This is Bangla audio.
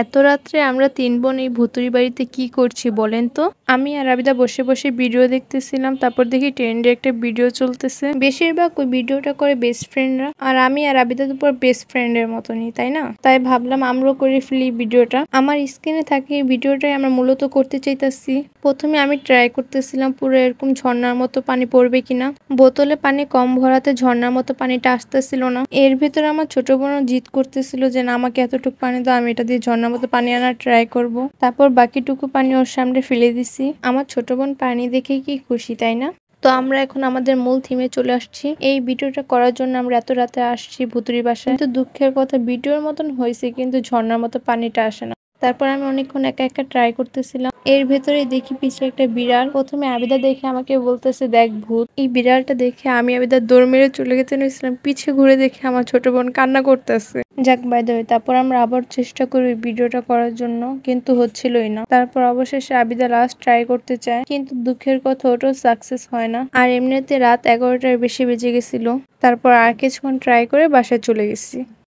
এত রাত্রে আমরা তিন বোন এই ভুতুরি বাড়িতে কি করছি বলেন তো আমি আর আবিদা বসে বসে ভিডিও দেখতেছিলাম তারপর দেখি ট্রেন্ডে একটা ভিডিও চলতেছে বেশিরভাগ ওই ভিডিওটা করে বেস্ট ফ্রেন্ডরা আর আমি আর আবিদা তো পুরো বেস্ট ফ্রেন্ডের মতনই তাই না তাই ভাবলাম আমরাও করে ফেলি ভিডিওটা আমার স্ক্রিনে থাকে এই ভিডিওটাই আমরা মূলত করতে চাইতেছি প্রথমে আমি ট্রাই করতেছিলাম পুরো এরকম ঝর্নার মতো পানি পড়বে কিনা বোতলে পানি কম ভরাতে ঝর্নার মতো পানিটা আসতেছিল না এর ভিতরে আমার ছোট বোন জিত করতেছিল যে না আমাকে এতটুকু পানি দাও আমি এটা দিয়ে ঝর্ণা ঝর্নার মতো পানি আনার ট্রাই করব। তারপর বাকিটুকু পানি ওর সামনে ফেলে দিছি আমার ছোট বোন পানি দেখে কি খুশি তাই না তো আমরা এখন আমাদের মূল থিমে চলে আসছি এই ভিডিওটা করার জন্য আমরা এত রাতে আসছি ভুতুরি বাসায় কিন্তু দুঃখের কথা ভিডিওর মতন হয়েছে কিন্তু ঝর্নার মতো পানিটা আসে না তারপর আমি অনেকক্ষণ একা একা ট্রাই করতেছিলাম এর ভেতরে দেখি পিছিয়ে একটা বিড়াল প্রথমে আবিদা দেখে আমাকে বলতেছে দেখ ভূত এই বিড়ালটা দেখে আমি আবিদা দৌড় মেরে চলে গেতে নিয়েছিলাম পিছিয়ে ঘুরে দেখে আমার ছোট বোন কান্না করতেছে যাক বাইদ তারপর আমরা আবার চেষ্টা করি ভিডিওটা করার জন্য কিন্তু হচ্ছিলই না তারপর অবশেষে আবিদা লাস্ট ট্রাই করতে চায় কিন্তু দুঃখের কথা ওটাও সাকসেস হয় না আর এমনিতে রাত এগারোটার বেশি বেজে গেছিল তারপর আর কিছুক্ষণ ট্রাই করে বাসায় চলে গেছি